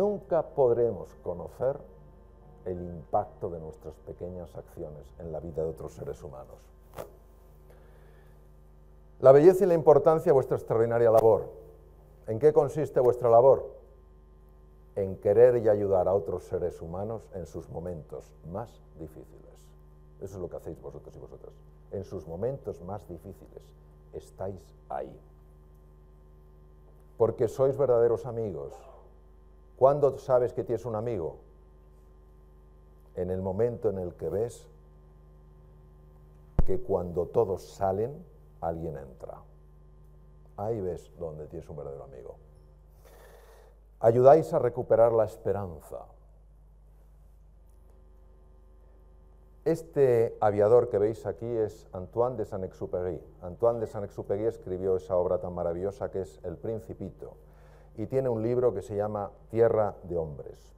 Nunca podremos conocer el impacto de nuestras pequeñas acciones en la vida de otros seres humanos. La belleza y la importancia de vuestra extraordinaria labor. ¿En qué consiste vuestra labor? En querer y ayudar a otros seres humanos en sus momentos más difíciles. Eso es lo que hacéis vosotros y vosotras. En sus momentos más difíciles estáis ahí. Porque sois verdaderos amigos, ¿Cuándo sabes que tienes un amigo? En el momento en el que ves que cuando todos salen, alguien entra. Ahí ves donde tienes un verdadero amigo. Ayudáis a recuperar la esperanza. Este aviador que veis aquí es Antoine de Saint-Exupéry. Antoine de Saint-Exupéry escribió esa obra tan maravillosa que es El Principito y tiene un libro que se llama Tierra de Hombres.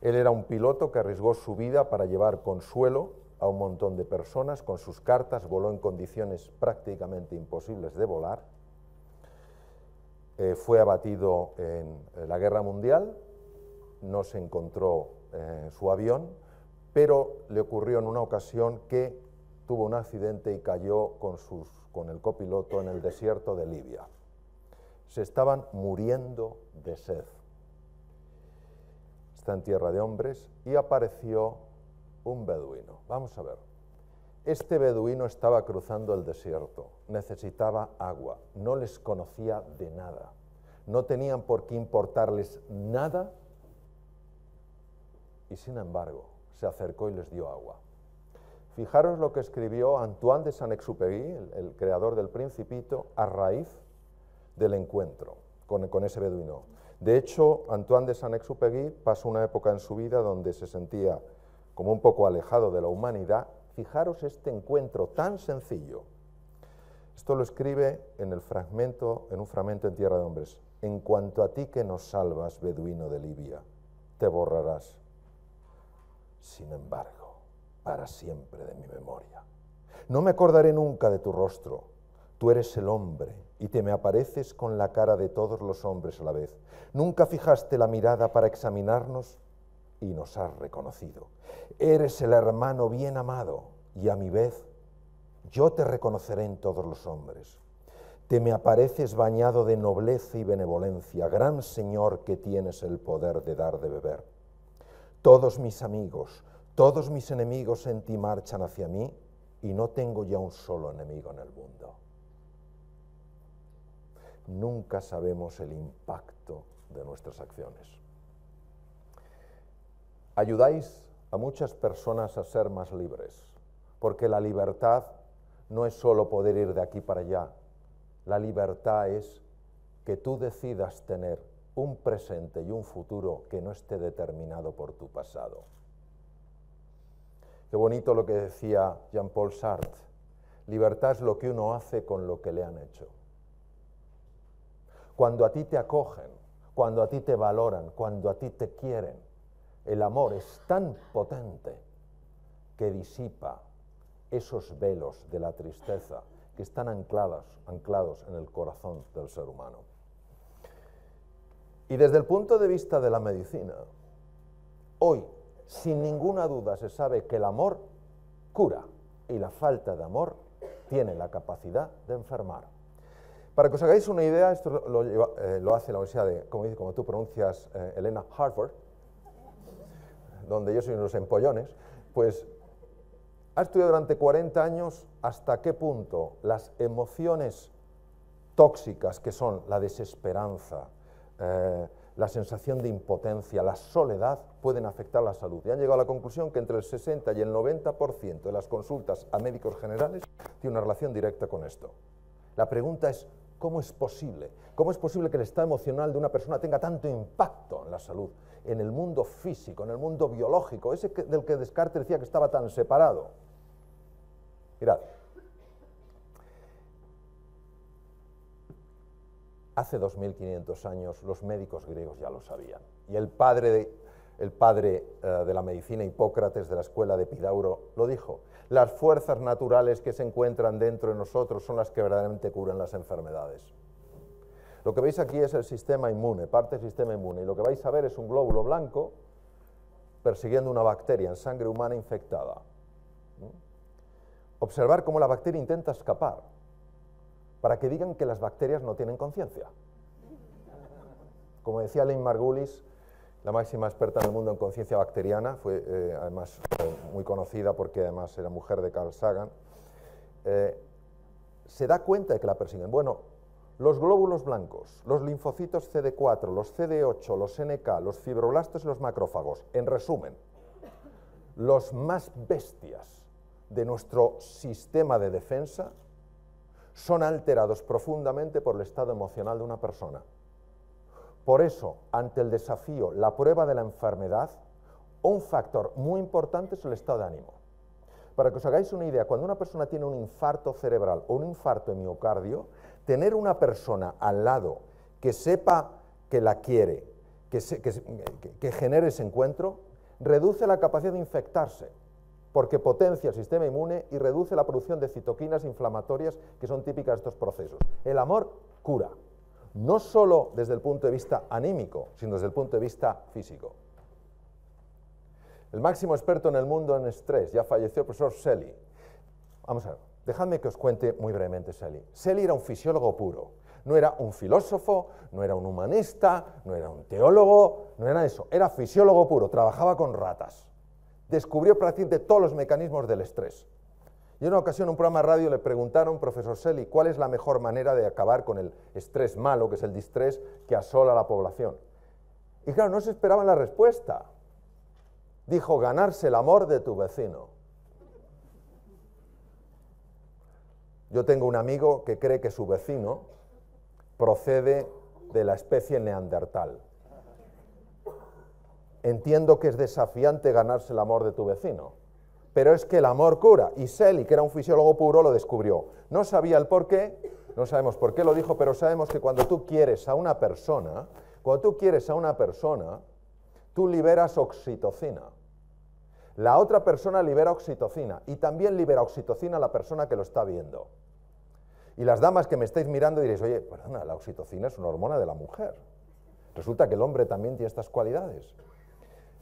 Él era un piloto que arriesgó su vida para llevar consuelo a un montón de personas. Con sus cartas voló en condiciones prácticamente imposibles de volar. Eh, fue abatido en eh, la Guerra Mundial, no se encontró eh, su avión, pero le ocurrió en una ocasión que tuvo un accidente y cayó con, con el copiloto en el desierto de Libia se estaban muriendo de sed. Está en tierra de hombres y apareció un beduino. Vamos a ver. Este beduino estaba cruzando el desierto, necesitaba agua, no les conocía de nada, no tenían por qué importarles nada y sin embargo se acercó y les dio agua. Fijaros lo que escribió Antoine de Saint-Exupéry, el, creador del Principito, a raíz del encuentro con, ese beduino. De hecho, Antoine de Saint-Exupéry pasó una época en su vida donde se sentía como un poco alejado de la humanidad. Fijaros este encuentro tan sencillo. Esto lo escribe en, el fragmento, en un fragmento en Tierra de Hombres. En cuanto a ti que nos salvas, beduino de Libia, te borrarás. Sin embargo, para siempre de mi memoria. No me acordaré nunca de tu rostro. Tú eres el hombre y te me apareces con la cara de todos los hombres a la vez. Nunca fijaste la mirada para examinarnos y nos has reconocido. Eres el hermano bien amado y a mi vez yo te reconoceré en todos los hombres. Te me apareces bañado de nobleza y benevolencia, gran Señor que tienes el poder de dar de beber. Todos mis amigos, todos mis enemigos en ti marchan hacia mí y no tengo ya un solo enemigo en el mundo nunca sabemos el impacto de nuestras acciones. Ayudáis a muchas personas a ser más libres, porque la libertad no es solo poder ir de aquí para allá, la libertad es que tú decidas tener un presente y un futuro que no esté determinado por tu pasado. Qué bonito lo que decía Jean-Paul Sartre. Libertad es lo que uno hace con lo que le han hecho. Cuando a ti te acogen, cuando a ti te valoran, cuando a ti te quieren, el amor es tan potente que disipa esos velos de la tristeza que están anclados en el corazón del ser humano. Y desde el punto de vista de la medicina, hoy sin ninguna duda se sabe que el amor cura y la falta de amor tiene la capacidad de enfermar. Para que os hagáis una idea, esto lo, eh, hace la Universidad de, como, como tú pronuncias, eh, Elena Harvard, donde yo soy unos empollones, pues ha estudiado durante 40 años hasta qué punto las emociones tóxicas, que son la desesperanza, eh, la sensación de impotencia, la soledad, pueden afectar la salud. Y han llegado a la conclusión que entre el 60 y el 90% de las consultas a médicos generales tiene una relación directa con esto. La pregunta es, ¿Cómo es posible? ¿Cómo es posible que el estado emocional de una persona tenga tanto impacto en la salud, en el mundo físico, en el mundo biológico, ese del que Descartes decía que estaba tan separado? Mirad, hace 2500 años los médicos griegos ya lo sabían. Y el padre de, eh, de la medicina Hipócrates de la escuela de Pidauro lo dijo las fuerzas naturales que se encuentran dentro de nosotros son las que verdaderamente curan las enfermedades. Lo que veis aquí es el sistema inmune, parte del sistema inmune, y lo que vais a ver es un glóbulo blanco persiguiendo una bacteria en sangre humana infectada. Observar cómo la bacteria intenta escapar, para que digan que las bacterias no tienen conciencia. Como decía Lynn Margulis, la máxima experta del mundo en conciencia bacteriana, fue eh, además eh, muy conocida porque además era mujer de Carl Sagan, eh, se da cuenta de que la persiguen. Bueno, los glóbulos blancos, los linfocitos CD4, los CD8, los NK, los fibroblastos y los macrófagos, en resumen, los más bestias de nuestro sistema de defensa son alterados profundamente por el estado emocional de una persona. Por eso, ante el desafío, la prueba de la enfermedad, un factor muy importante es el estado de ánimo. Para que os hagáis una idea, cuando una persona tiene un infarto cerebral o un infarto de miocardio, tener una persona al lado que sepa que la quiere, que, genere ese encuentro, reduce la capacidad de infectarse, porque potencia el sistema inmune y reduce la producción de citoquinas inflamatorias que son típicas de estos procesos. El amor cura no solo desde el punto de vista anímico, sino desde el punto de vista físico. El máximo experto en el mundo en estrés, ya falleció el profesor Selly. Vamos a ver, dejadme que os cuente muy brevemente Selly. Selly era un fisiólogo puro, no era un filósofo, no era un humanista, no era un teólogo, no era eso, era fisiólogo puro, trabajaba con ratas. Descubrió prácticamente todos los mecanismos del estrés. Y en una ocasión en un programa de radio le preguntaron, profesor Selly, ¿cuál es la mejor manera de acabar con el estrés malo, que es el distrés que asola a la población? Y claro, no se esperaba la respuesta. Dijo, ganarse el amor de tu vecino. Yo tengo un amigo que cree que su vecino procede de la especie neandertal. Entiendo que es desafiante ganarse el amor de tu vecino pero es que el amor cura. Y Selly, que era un fisiólogo puro, lo descubrió. No sabía el por qué, no sabemos por qué lo dijo, pero sabemos que cuando tú quieres a una persona, cuando tú quieres a una persona, tú liberas oxitocina. La otra persona libera oxitocina y también libera oxitocina la persona que lo está viendo. Y las damas que me estáis mirando diréis, oye, perdona, la oxitocina es una hormona de la mujer. Resulta que el hombre también tiene estas cualidades.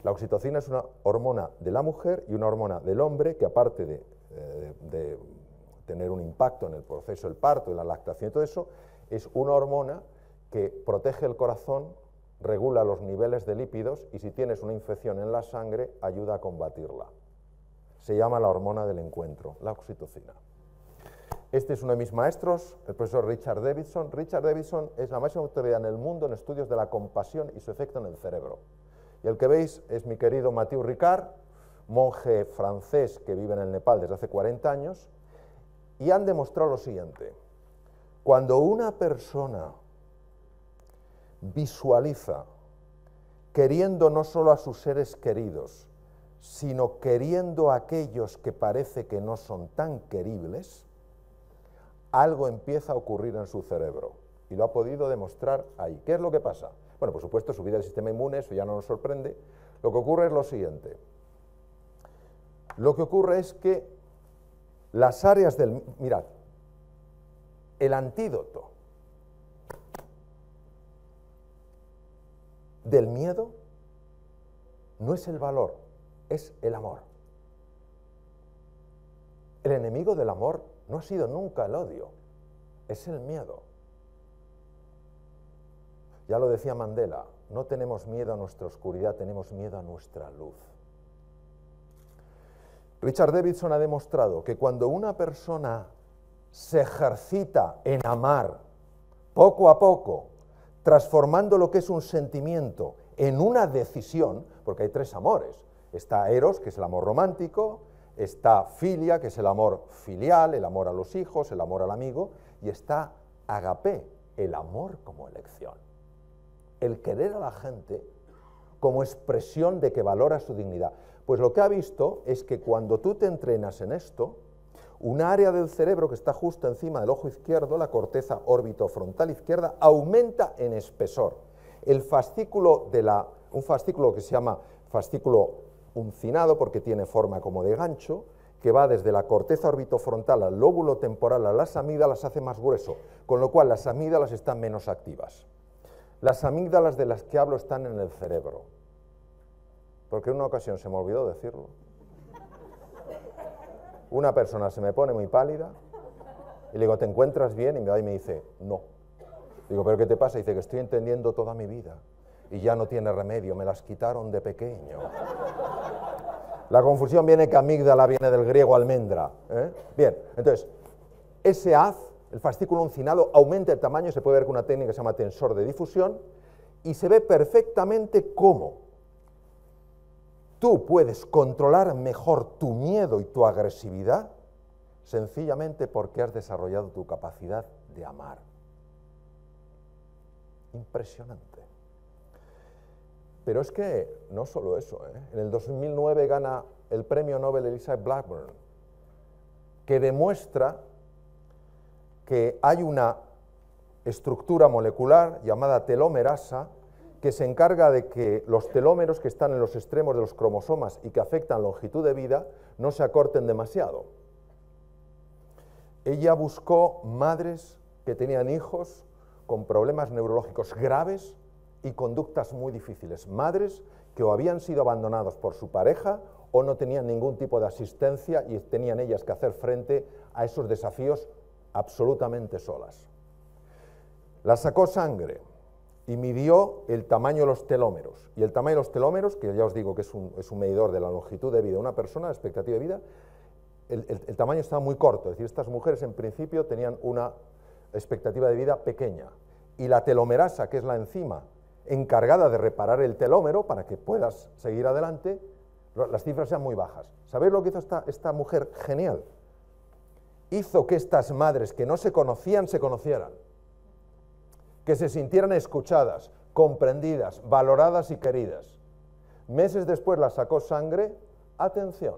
La oxitocina es una hormona de la mujer y una hormona del hombre que aparte de, eh, tener un impacto en el proceso del parto, y la lactación y todo eso, es una hormona que protege el corazón, regula los niveles de lípidos y si tienes una infección en la sangre ayuda a combatirla. Se llama la hormona del encuentro, la oxitocina. Este es uno de mis maestros, el profesor Richard Davidson. Richard Davidson es la máxima autoridad en el mundo en estudios de la compasión y su efecto en el cerebro. Y el que veis es mi querido Mathieu Ricard, monje francés que vive en el Nepal desde hace 40 años, y han demostrado lo siguiente. Cuando una persona visualiza queriendo no solo a sus seres queridos, sino queriendo a aquellos que parece que no son tan queribles, algo empieza a ocurrir en su cerebro. Y lo ha podido demostrar ahí. ¿Qué es lo que pasa? Bueno, por supuesto, subida del sistema inmune, eso ya no nos sorprende. Lo que ocurre es lo siguiente. Lo que ocurre es que las áreas del... Mirad, el antídoto del miedo no es el valor, es el amor. El enemigo del amor no ha sido nunca el odio, es el miedo. Ya lo decía Mandela, no tenemos miedo a nuestra oscuridad, tenemos miedo a nuestra luz. Richard Davidson ha demostrado que cuando una persona se ejercita en amar poco a poco, transformando lo que es un sentimiento en una decisión, porque hay tres amores, está Eros, que es el amor romántico, está Filia, que es el amor filial, el amor a los hijos, el amor al amigo, y está agape, el amor como elección el querer a la gente como expresión de que valora su dignidad. Pues lo que ha visto es que cuando tú te entrenas en esto, un área del cerebro que está justo encima del ojo izquierdo, la corteza órbitofrontal izquierda, aumenta en espesor. El fascículo de la, un fascículo que se llama fascículo uncinado porque tiene forma como de gancho, que va desde la corteza orbitofrontal al lóbulo temporal a las amígdalas hace más grueso, con lo cual las amígdalas están menos activas. Las amígdalas de las que hablo están en el cerebro. Porque en una ocasión se me olvidó decirlo. Una persona se me pone muy pálida y le digo, ¿te encuentras bien? Y me va y me dice, no. Digo, ¿pero qué te pasa? Y dice que estoy entendiendo toda mi vida y ya no tiene remedio, me las quitaron de pequeño. La confusión viene que amígdala viene del griego almendra. ¿eh? Bien, entonces, ese haz el fascículo uncinado aumenta el tamaño, se puede ver con una técnica que se llama tensor de difusión, y se ve perfectamente cómo tú puedes controlar mejor tu miedo y tu agresividad sencillamente porque has desarrollado tu capacidad de amar. Impresionante. Pero es que no solo eso, ¿eh? en el 2009 gana el premio Nobel Elizabeth Blackburn, que demuestra que hay una estructura molecular llamada telomerasa que se encarga de que los telómeros que están en los extremos de los cromosomas y que afectan longitud de vida no se acorten demasiado. Ella buscó madres que tenían hijos con problemas neurológicos graves y conductas muy difíciles. Madres que o habían sido abandonados por su pareja o no tenían ningún tipo de asistencia y tenían ellas que hacer frente a esos desafíos absolutamente solas. la sacó sangre y midió el tamaño de los telómeros. Y el tamaño de los telómeros, que ya os digo que es un, es un medidor de la longitud de vida de una persona, la expectativa de vida, el, tamaño estaba muy corto. Es decir, estas mujeres en principio tenían una expectativa de vida pequeña. Y la telomerasa, que es la enzima encargada de reparar el telómero para que puedas seguir adelante, las cifras sean muy bajas. ¿Sabéis lo que hizo esta mujer genial? hizo que estas madres que no se conocían se conocieran, que se sintieran escuchadas, comprendidas, valoradas y queridas. Meses después las sacó sangre, atención,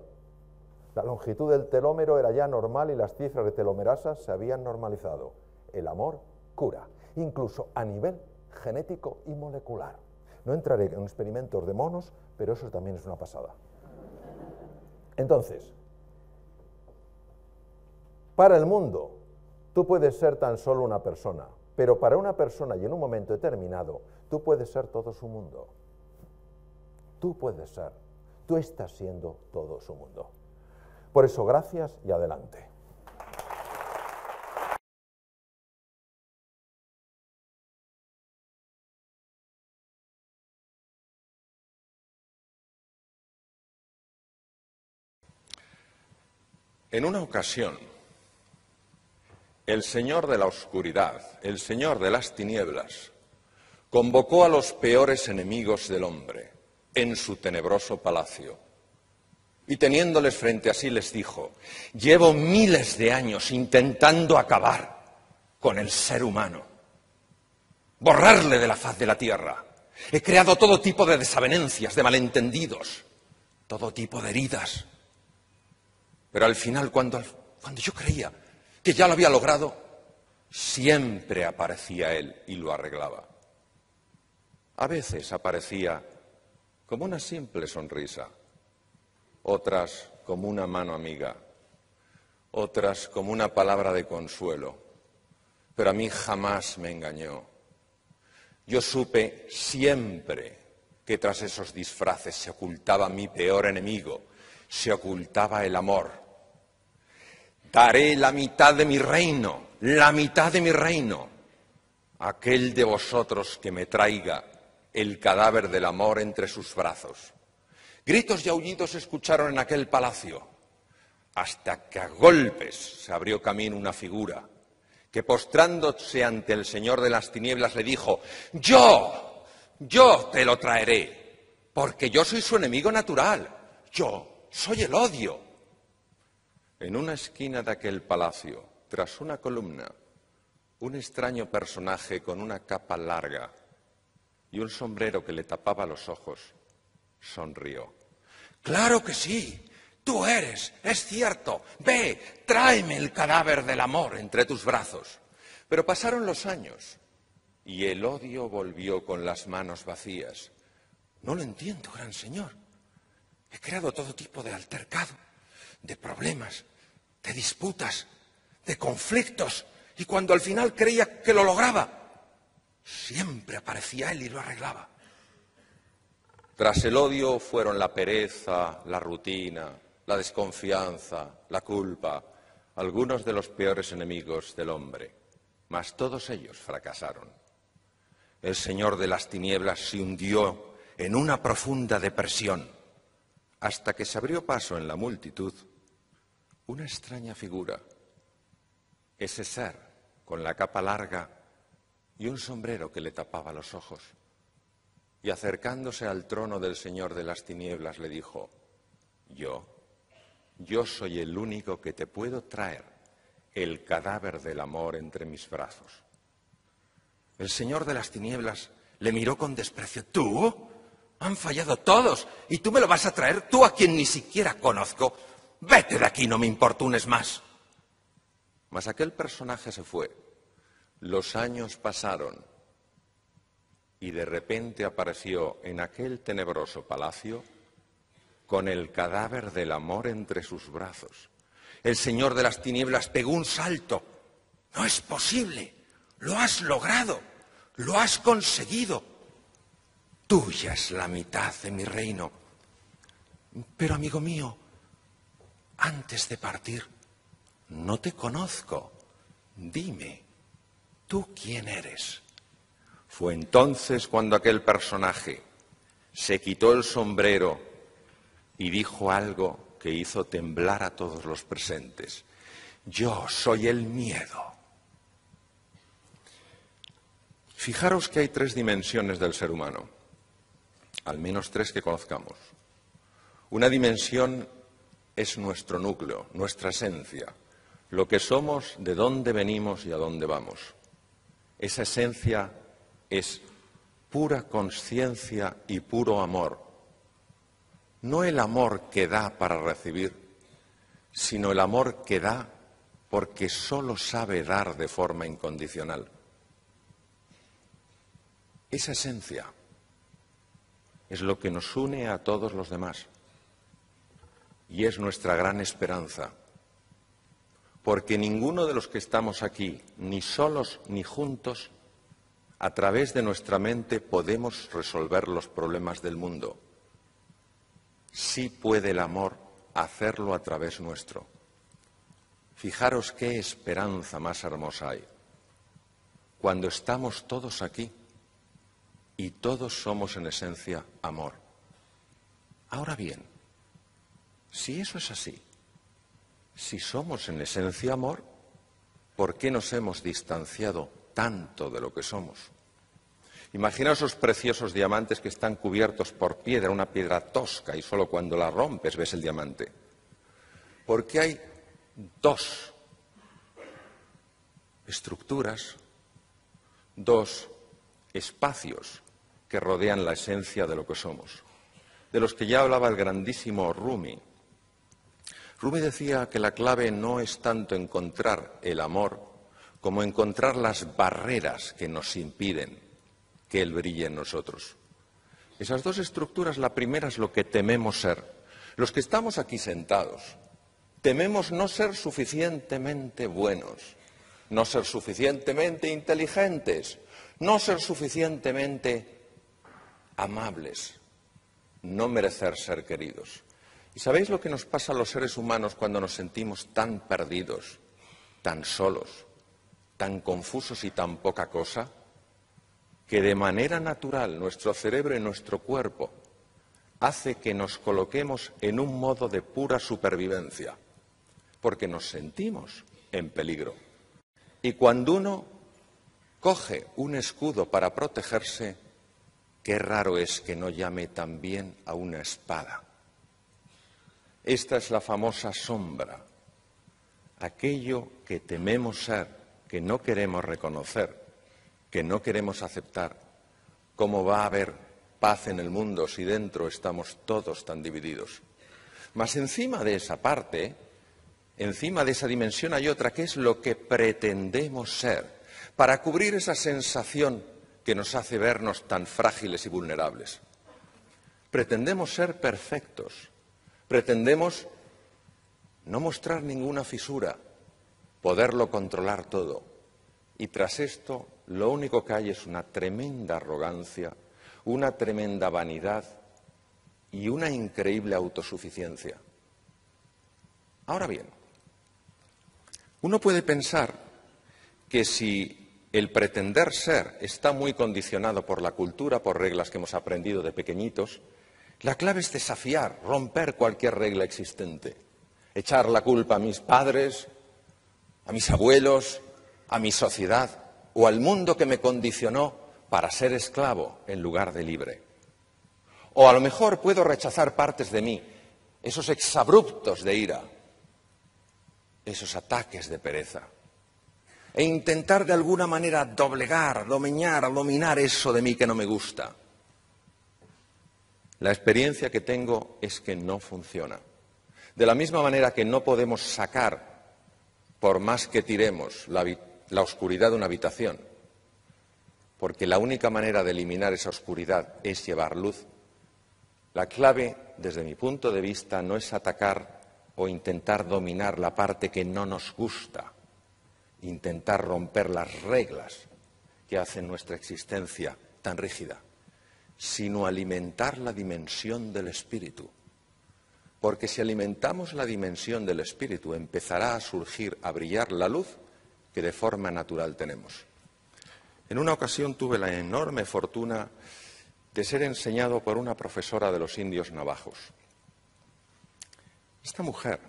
la longitud del telómero era ya normal y las cifras de telomerasa se habían normalizado. El amor cura, incluso a nivel genético y molecular. No entraré en experimentos de monos, pero eso también es una pasada. Entonces, para el mundo, tú puedes ser tan solo una persona, pero para una persona y en un momento determinado, tú puedes ser todo su mundo. Tú puedes ser, tú estás siendo todo su mundo. Por eso, gracias y adelante. En una ocasión, el Señor de la Oscuridad, el Señor de las Tinieblas, convocó a los peores enemigos del hombre en su tenebroso palacio. Y teniéndoles frente a sí les dijo, llevo miles de años intentando acabar con el ser humano, borrarle de la faz de la tierra. He creado todo tipo de desavenencias, de malentendidos, todo tipo de heridas. Pero al final, cuando, cuando yo creía que ya lo había logrado, siempre aparecía él y lo arreglaba. A veces aparecía como una simple sonrisa, otras como una mano amiga, otras como una palabra de consuelo, pero a mí jamás me engañó. Yo supe siempre que tras esos disfraces se ocultaba mi peor enemigo, se ocultaba el amor daré la mitad de mi reino, la mitad de mi reino, aquel de vosotros que me traiga el cadáver del amor entre sus brazos. Gritos y aullidos se escucharon en aquel palacio, hasta que a golpes se abrió camino una figura que postrándose ante el Señor de las Tinieblas le dijo, yo, yo te lo traeré, porque yo soy su enemigo natural, yo soy el odio, en una esquina de aquel palacio, tras una columna, un extraño personaje con una capa larga y un sombrero que le tapaba los ojos sonrió. Claro que sí, tú eres, es cierto. Ve, tráeme el cadáver del amor entre tus brazos. Pero pasaron los años y el odio volvió con las manos vacías. No lo entiendo, gran señor. He creado todo tipo de altercado, de problemas, de disputas, de conflictos, y cuando al final creía que lo lograba, siempre aparecía él y lo arreglaba. Tras el odio fueron la pereza, la rutina, la desconfianza, la culpa, algunos de los peores enemigos del hombre, mas todos ellos fracasaron. El Señor de las Tinieblas se hundió en una profunda depresión hasta que se abrió paso en la multitud una extraña figura. Ese ser con la capa larga y un sombrero que le tapaba los ojos. Y acercándose al trono del Señor de las Tinieblas le dijo, yo, yo soy el único que te puedo traer el cadáver del amor entre mis brazos. El Señor de las Tinieblas le miró con desprecio, ¿tú? Han fallado todos y tú me lo vas a traer, tú a quien ni siquiera conozco, Vete de aquí, no me importunes más. Mas aquel personaje se fue. Los años pasaron y de repente apareció en aquel tenebroso palacio con el cadáver del amor entre sus brazos. El señor de las tinieblas pegó un salto. No es posible. Lo has logrado. Lo has conseguido. Tuya es la mitad de mi reino. Pero, amigo mío, antes de partir, no te conozco, dime, ¿tú quién eres? Fue entonces cuando aquel personaje se quitó el sombrero y dijo algo que hizo temblar a todos los presentes. Yo soy el miedo. Fijaros que hay tres dimensiones del ser humano, al menos tres que conozcamos. Una dimensión es nuestro núcleo, nuestra esencia, lo que somos, de dónde venimos y a dónde vamos. Esa esencia es pura conciencia y puro amor. No el amor que da para recibir, sino el amor que da porque solo sabe dar de forma incondicional. Esa esencia es lo que nos une a todos los demás y es nuestra gran esperanza, porque ninguno de los que estamos aquí, ni solos ni juntos, a través de nuestra mente podemos resolver los problemas del mundo. Sí puede el amor hacerlo a través nuestro. Fijaros qué esperanza más hermosa hay. Cuando estamos todos aquí y todos somos en esencia amor. Ahora bien, si eso es así, si somos en esencia amor, ¿por qué nos hemos distanciado tanto de lo que somos? Imagina esos preciosos diamantes que están cubiertos por piedra, una piedra tosca, y solo cuando la rompes ves el diamante. ¿Por qué hay dos estructuras, dos espacios que rodean la esencia de lo que somos, de los que ya hablaba el grandísimo Rumi, Rumi decía que la clave no es tanto encontrar el amor como encontrar las barreras que nos impiden que él brille en nosotros. Esas dos estructuras, la primera es lo que tememos ser. Los que estamos aquí sentados, tememos no ser suficientemente buenos, no ser suficientemente inteligentes, no ser suficientemente amables, no merecer ser queridos sabéis lo que nos pasa a los seres humanos cuando nos sentimos tan perdidos, tan solos, tan confusos y tan poca cosa? Que de manera natural nuestro cerebro y nuestro cuerpo hace que nos coloquemos en un modo de pura supervivencia, porque nos sentimos en peligro. Y cuando uno coge un escudo para protegerse, qué raro es que no llame también a una espada esta es la famosa sombra, aquello que tememos ser, que no queremos reconocer, que no queremos aceptar. ¿Cómo va a haber paz en el mundo si dentro estamos todos tan divididos? Mas encima de esa parte, encima de esa dimensión hay otra que es lo que pretendemos ser, para cubrir esa sensación que nos hace vernos tan frágiles y vulnerables. Pretendemos ser perfectos, Pretendemos no mostrar ninguna fisura, poderlo controlar todo. Y tras esto, lo único que hay es una tremenda arrogancia, una tremenda vanidad y una increíble autosuficiencia. Ahora bien, uno puede pensar que si el pretender ser está muy condicionado por la cultura, por reglas que hemos aprendido de pequeñitos, la clave es desafiar, romper cualquier regla existente, echar la culpa a mis padres, a mis abuelos, a mi sociedad o al mundo que me condicionó para ser esclavo en lugar de libre. O a lo mejor puedo rechazar partes de mí, esos exabruptos de ira, esos ataques de pereza, e intentar de alguna manera doblegar, dominar, dominar eso de mí que no me gusta la experiencia que tengo es que no funciona. De la misma manera que no podemos sacar, por más que tiremos, la, oscuridad de una habitación, porque la única manera de eliminar esa oscuridad es llevar luz, la clave, desde mi punto de vista, no es atacar o intentar dominar la parte que no nos gusta, intentar romper las reglas que hacen nuestra existencia tan rígida sino alimentar la dimensión del espíritu. Porque si alimentamos la dimensión del espíritu, empezará a surgir, a brillar la luz que de forma natural tenemos. En una ocasión tuve la enorme fortuna de ser enseñado por una profesora de los indios navajos. Esta mujer,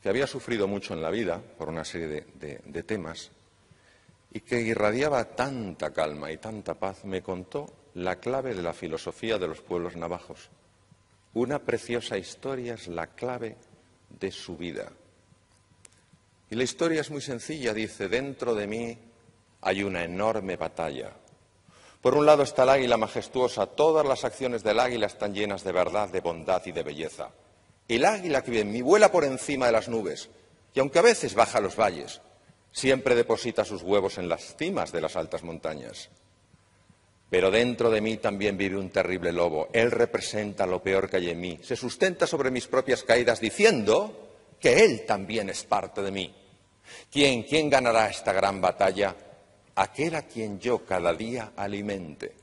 que había sufrido mucho en la vida por una serie de, temas, y que irradiaba tanta calma y tanta paz, me contó la clave de la filosofía de los pueblos navajos. Una preciosa historia es la clave de su vida. Y la historia es muy sencilla, dice, dentro de mí hay una enorme batalla. Por un lado está el águila majestuosa, todas las acciones del águila están llenas de verdad, de bondad y de belleza. El águila que viene en mí vuela por encima de las nubes y aunque a veces baja a los valles, siempre deposita sus huevos en las cimas de las altas montañas. Pero dentro de mí también vive un terrible lobo. Él representa lo peor que hay en mí. Se sustenta sobre mis propias caídas diciendo que él también es parte de mí. ¿Quién, quién ganará esta gran batalla? Aquel a quien yo cada día alimente.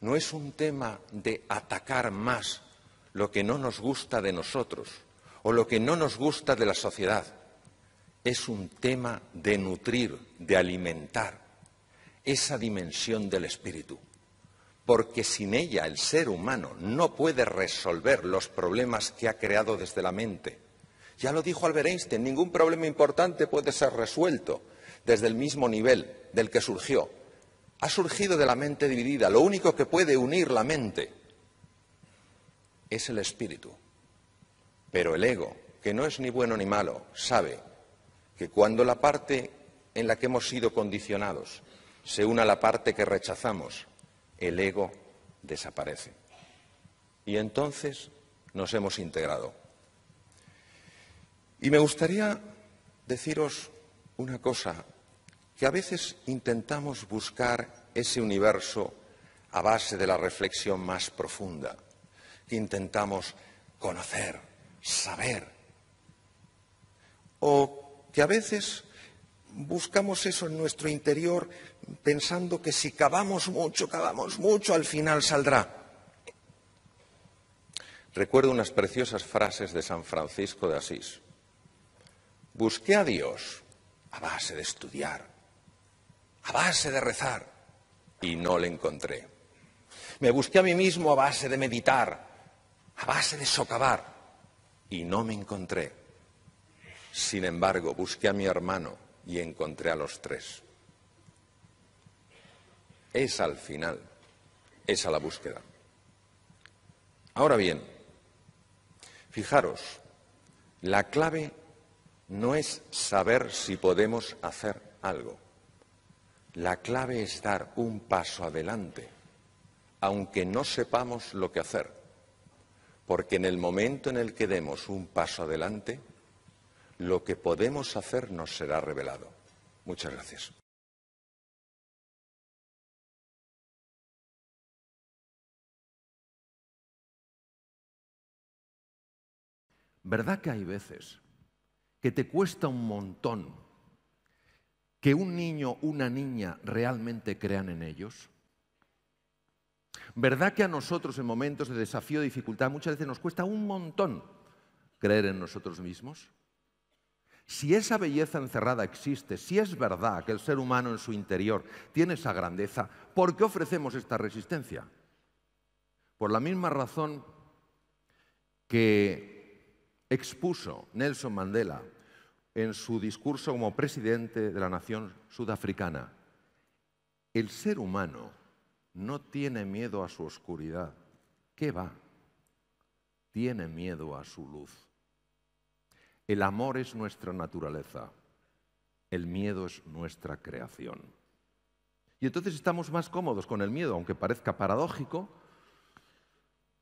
No es un tema de atacar más lo que no nos gusta de nosotros o lo que no nos gusta de la sociedad es un tema de nutrir, de alimentar esa dimensión del espíritu, porque sin ella el ser humano no puede resolver los problemas que ha creado desde la mente. Ya lo dijo Albert Einstein, ningún problema importante puede ser resuelto desde el mismo nivel del que surgió. Ha surgido de la mente dividida, lo único que puede unir la mente es el espíritu. Pero el ego, que no es ni bueno ni malo, sabe que cuando la parte en la que hemos sido condicionados se una a la parte que rechazamos, el ego desaparece. Y entonces nos hemos integrado. Y me gustaría deciros una cosa, que a veces intentamos buscar ese universo a base de la reflexión más profunda, intentamos conocer, saber, o que a veces buscamos eso en nuestro interior pensando que si cavamos mucho, cavamos mucho, al final saldrá. Recuerdo unas preciosas frases de San Francisco de Asís. Busqué a Dios a base de estudiar, a base de rezar, y no le encontré. Me busqué a mí mismo a base de meditar, a base de socavar, y no me encontré. Sin embargo, busqué a mi hermano y encontré a los tres. Es al final, es a la búsqueda. Ahora bien, fijaros, la clave no es saber si podemos hacer algo. La clave es dar un paso adelante, aunque no sepamos lo que hacer. Porque en el momento en el que demos un paso adelante, lo que podemos hacer nos será revelado. Muchas gracias. ¿Verdad que hay veces que te cuesta un montón que un niño, una niña realmente crean en ellos? ¿Verdad que a nosotros en momentos de desafío, dificultad, muchas veces nos cuesta un montón creer en nosotros mismos? Si esa belleza encerrada existe, si es verdad que el ser humano en su interior tiene esa grandeza, ¿por qué ofrecemos esta resistencia? Por la misma razón que expuso Nelson Mandela en su discurso como presidente de la nación sudafricana. El ser humano no tiene miedo a su oscuridad. ¿Qué va? Tiene miedo a su luz. El amor es nuestra naturaleza, el miedo es nuestra creación. Y entonces estamos más cómodos con el miedo, aunque parezca paradójico,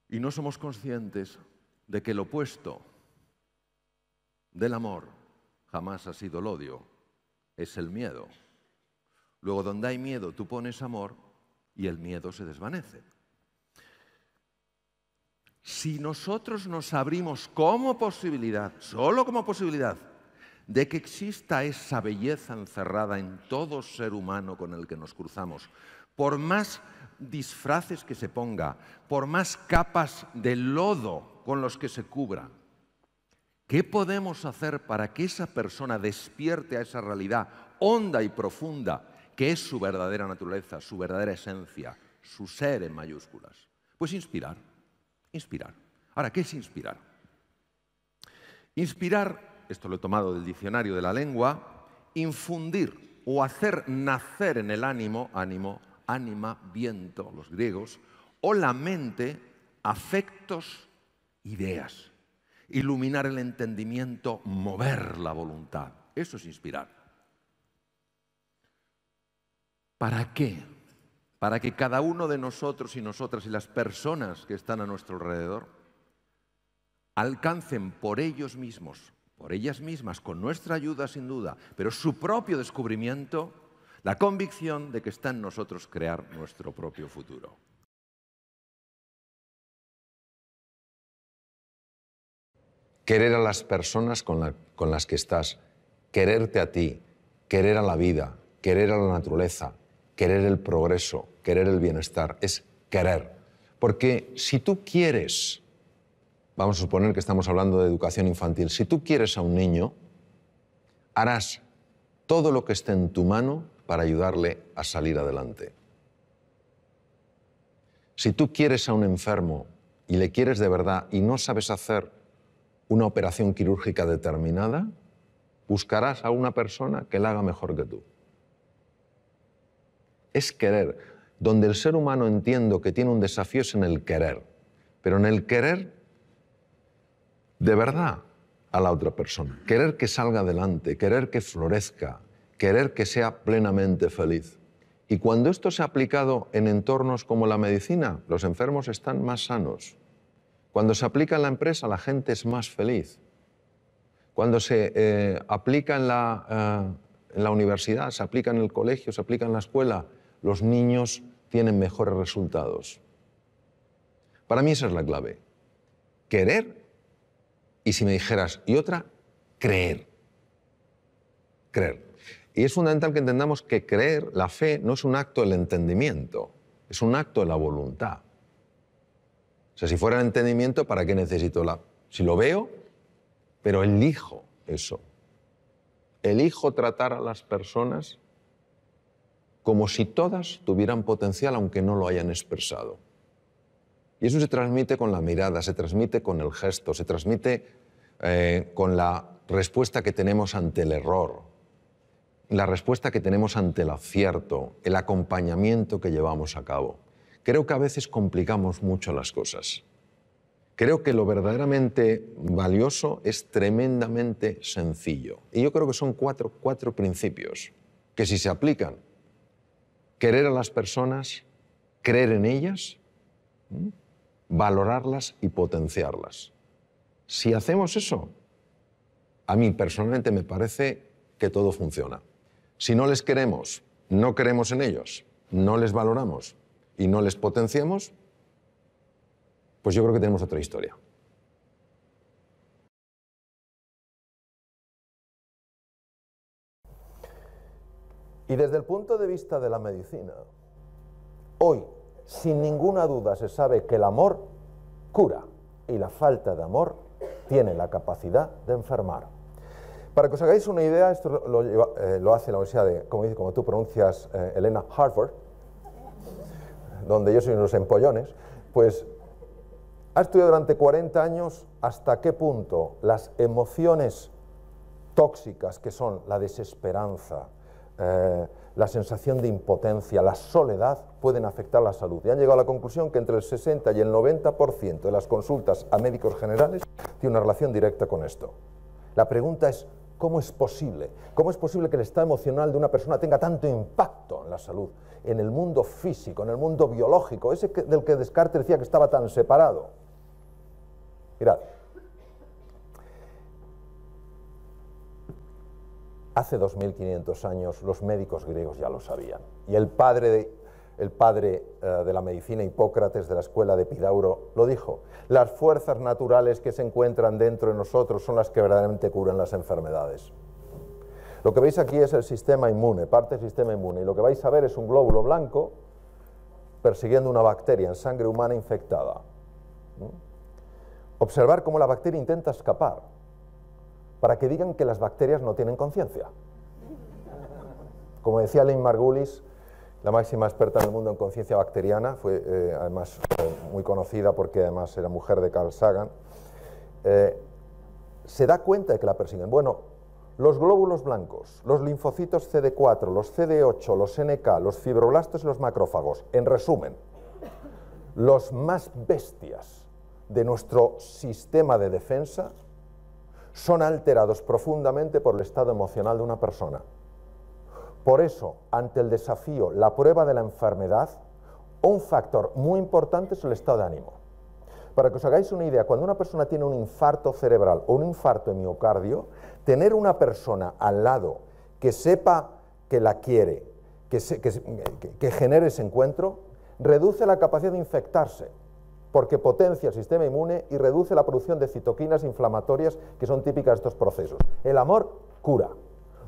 y no somos conscientes de que el opuesto del amor jamás ha sido el odio, es el miedo. Luego, donde hay miedo, tú pones amor y el miedo se desvanece si nosotros nos abrimos como posibilidad, solo como posibilidad, de que exista esa belleza encerrada en todo ser humano con el que nos cruzamos, por más disfraces que se ponga, por más capas de lodo con los que se cubra, ¿qué podemos hacer para que esa persona despierte a esa realidad honda y profunda que es su verdadera naturaleza, su verdadera esencia, su ser en mayúsculas? Pues inspirar Inspirar. Ahora, ¿qué es inspirar? Inspirar, esto lo he tomado del diccionario de la lengua, infundir o hacer nacer en el ánimo, ánimo, ánima, viento, los griegos, o la mente, afectos, ideas. Iluminar el entendimiento, mover la voluntad. Eso es inspirar. ¿Para qué para que cada uno de nosotros y nosotras y las personas que están a nuestro alrededor alcancen por ellos mismos, por ellas mismas, con nuestra ayuda sin duda, pero su propio descubrimiento, la convicción de que está en nosotros crear nuestro propio futuro. Querer a las personas con, con las que estás, quererte a ti, querer a la vida, querer a la naturaleza, querer el progreso, querer el bienestar, es querer. Porque si tú quieres, vamos a suponer que estamos hablando de educación infantil, si tú quieres a un niño, harás todo lo que esté en tu mano para ayudarle a salir adelante. Si tú quieres a un enfermo y le quieres de verdad y no sabes hacer una operación quirúrgica determinada, buscarás a una persona que la haga mejor que tú es querer. Donde el ser humano entiendo que tiene un desafío es en el querer, pero en el querer de verdad a la otra persona. Querer que salga adelante, querer que florezca, querer que sea plenamente feliz. Y cuando esto se ha aplicado en entornos como la medicina, los enfermos están más sanos. Cuando se aplica en la empresa, la gente es más feliz. Cuando se eh, aplica eh, en la universidad, se aplica en el colegio, se aplica en la escuela, los niños tienen mejores resultados. Para mí esa es la clave. Querer y si me dijeras, y otra, creer. Creer. Y es fundamental que entendamos que creer, la fe, no es un acto del entendimiento, es un acto de la voluntad. O sea, si fuera el entendimiento, ¿para qué necesito la...? Si lo veo, pero elijo eso. Elijo tratar a las personas como si todas tuvieran potencial aunque no lo hayan expresado. Y eso se transmite con la mirada, se transmite con el gesto, se transmite eh, con la respuesta que tenemos ante el error, la respuesta que tenemos ante el acierto, el acompañamiento que llevamos a cabo. Creo que a veces complicamos mucho las cosas. Creo que lo verdaderamente valioso es tremendamente sencillo. Y yo creo que son cuatro, cuatro principios que si se aplican querer a las personas, creer en ellas, valorarlas y potenciarlas. Si hacemos eso, a mí personalmente me parece que todo funciona. Si no les queremos, no creemos en ellos, no les valoramos y no les potenciamos, pues yo creo que tenemos otra historia. Y desde el punto de vista de la medicina, hoy sin ninguna duda se sabe que el amor cura y la falta de amor tiene la capacidad de enfermar. Para que os hagáis una idea, esto lo, eh, hace la Universidad de, como, tú pronuncias, eh, Elena Harvard, donde yo soy unos empollones, pues ha estudiado durante 40 años hasta qué punto las emociones tóxicas, que son la desesperanza, eh, la sensación de impotencia, la soledad pueden afectar la salud. Y han llegado a la conclusión que entre el 60 y el 90% de las consultas a médicos generales tiene una relación directa con esto. La pregunta es, ¿cómo es posible? ¿Cómo es posible que el estado emocional de una persona tenga tanto impacto en la salud, en el mundo físico, en el mundo biológico, ese del que Descartes decía que estaba tan separado? Mirad, Hace 2.500 años los médicos griegos ya lo sabían. Y el padre, eh, de, la medicina Hipócrates de la escuela de Pidauro lo dijo. Las fuerzas naturales que se encuentran dentro de nosotros son las que verdaderamente curan las enfermedades. Lo que veis aquí es el sistema inmune, parte del sistema inmune. Y lo que vais a ver es un glóbulo blanco persiguiendo una bacteria en sangre humana infectada. Observar cómo la bacteria intenta escapar para que digan que las bacterias no tienen conciencia. Como decía Lynn Margulis, la máxima experta en el mundo en conciencia bacteriana, fue eh, además eh, muy conocida porque además era mujer de Carl Sagan, eh, se da cuenta de que la persiguen. Bueno, los glóbulos blancos, los linfocitos CD4, los CD8, los NK, los fibroblastos y los macrófagos, en resumen, los más bestias de nuestro sistema de defensa son alterados profundamente por el estado emocional de una persona. Por eso, ante el desafío, la prueba de la enfermedad, un factor muy importante es el estado de ánimo. Para que os hagáis una idea, cuando una persona tiene un infarto cerebral o un infarto de miocardio, tener una persona al lado que sepa que la quiere, que, que genere ese encuentro, reduce la capacidad de infectarse porque potencia el sistema inmune y reduce la producción de citoquinas inflamatorias que son típicas de estos procesos. El amor cura,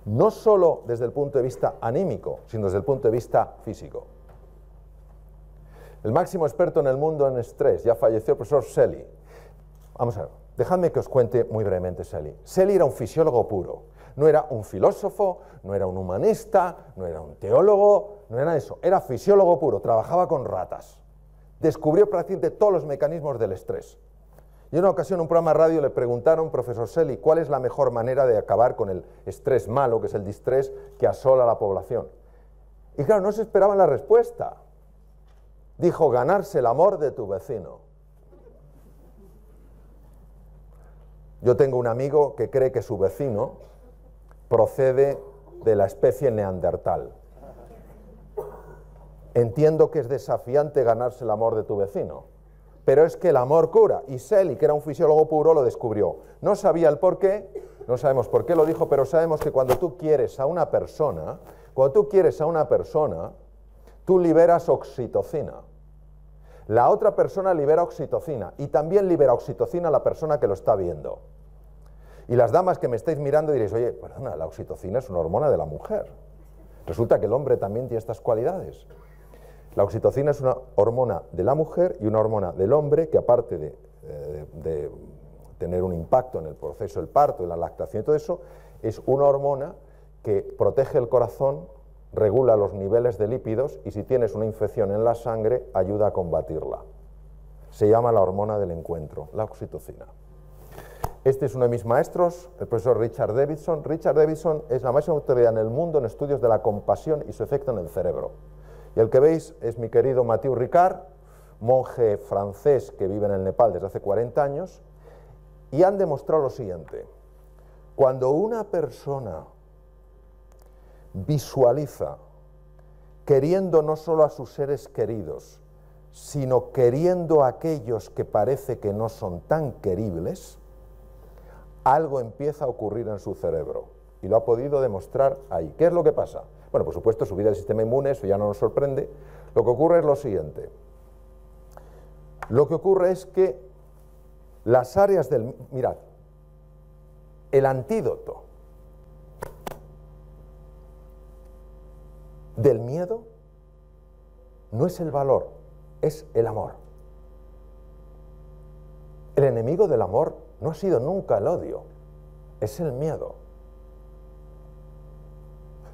no solo desde el punto de vista anímico, sino desde el punto de vista físico. El máximo experto en el mundo en estrés, ya falleció el profesor Selly. Vamos a ver, dejadme que os cuente muy brevemente Selly. Selly era un fisiólogo puro, no era un filósofo, no era un humanista, no era un teólogo, no era eso, era fisiólogo puro, trabajaba con ratas descubrió prácticamente todos los mecanismos del estrés. Y en una ocasión en un programa de radio le preguntaron, profesor Selly, ¿cuál es la mejor manera de acabar con el estrés malo, que es el distrés que asola a la población? Y claro, no se esperaban la respuesta. Dijo, ganarse el amor de tu vecino. Yo tengo un amigo que cree que su vecino procede de la especie neandertal. Entiendo que es desafiante ganarse el amor de tu vecino, pero es que el amor cura. Y Selly, que era un fisiólogo puro, lo descubrió. No sabía el por qué, no sabemos por qué lo dijo, pero sabemos que cuando tú quieres a una persona, cuando tú quieres a una persona, tú liberas oxitocina. La otra persona libera oxitocina y también libera oxitocina la persona que lo está viendo. Y las damas que me estáis mirando diréis, oye, perdona, la oxitocina es una hormona de la mujer. Resulta que el hombre también tiene estas cualidades. La oxitocina es una hormona de la mujer y una hormona del hombre que aparte de, eh, tener un impacto en el proceso del parto, en la lactación y todo eso, es una hormona que protege el corazón, regula los niveles de lípidos y si tienes una infección en la sangre ayuda a combatirla. Se llama la hormona del encuentro, la oxitocina. Este es uno de mis maestros, el profesor Richard Davidson. Richard Davidson es la máxima autoridad en el mundo en estudios de la compasión y su efecto en el cerebro. Y el que veis es mi querido Mathieu Ricard, monje francés que vive en el Nepal desde hace 40 años, y han demostrado lo siguiente. Cuando una persona visualiza queriendo no solo a sus seres queridos, sino queriendo a aquellos que parece que no son tan queribles, algo empieza a ocurrir en su cerebro. Y lo ha podido demostrar ahí. ¿Qué es lo que pasa? Bueno, por supuesto, subida del sistema inmune, eso ya no nos sorprende. Lo que ocurre es lo siguiente. Lo que ocurre es que las áreas del... Mirad, el antídoto del miedo no es el valor, es el amor. El enemigo del amor no ha sido nunca el odio, es el miedo.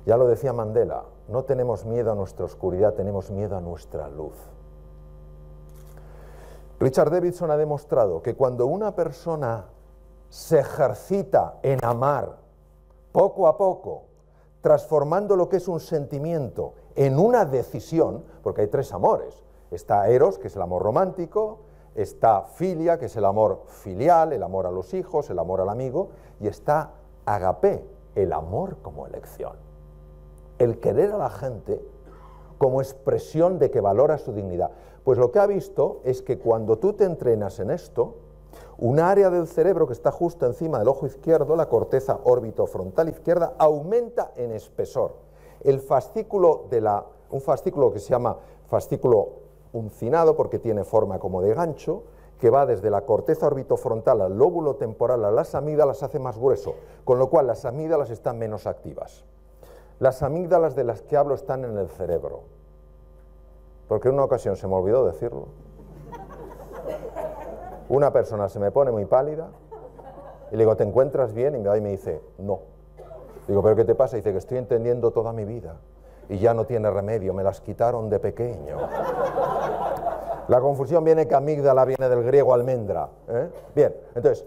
Ya lo decía Mandela, no tenemos miedo a nuestra oscuridad, tenemos miedo a nuestra luz. Richard Davidson ha demostrado que cuando una persona se ejercita en amar poco a poco, transformando lo que es un sentimiento en una decisión, porque hay tres amores, está Eros, que es el amor romántico, está Filia, que es el amor filial, el amor a los hijos, el amor al amigo, y está Agapé, el amor como elección el querer a la gente como expresión de que valora su dignidad. Pues lo que ha visto es que cuando tú te entrenas en esto, un área del cerebro que está justo encima del ojo izquierdo, la corteza frontal izquierda, aumenta en espesor. El fascículo de la, un fascículo que se llama fascículo uncinado porque tiene forma como de gancho, que va desde la corteza orbitofrontal al lóbulo temporal a las amígdalas hace más grueso, con lo cual las amígdalas están menos activas. Las amígdalas de las que hablo están en el cerebro, porque en una ocasión se me olvidó decirlo. Una persona se me pone muy pálida y le digo, ¿te encuentras bien? Y me dice, no. Digo, ¿pero qué te pasa? Y dice que estoy entendiendo toda mi vida y ya no tiene remedio, me las quitaron de pequeño. La confusión viene que amígdala viene del griego almendra. ¿eh? Bien, entonces,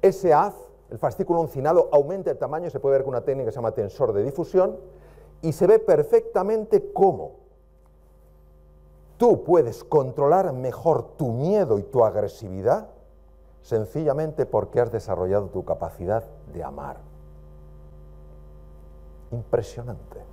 ese haz el fascículo uncinado aumenta el tamaño, se puede ver con una técnica que se llama tensor de difusión, y se ve perfectamente cómo tú puedes controlar mejor tu miedo y tu agresividad sencillamente porque has desarrollado tu capacidad de amar. Impresionante.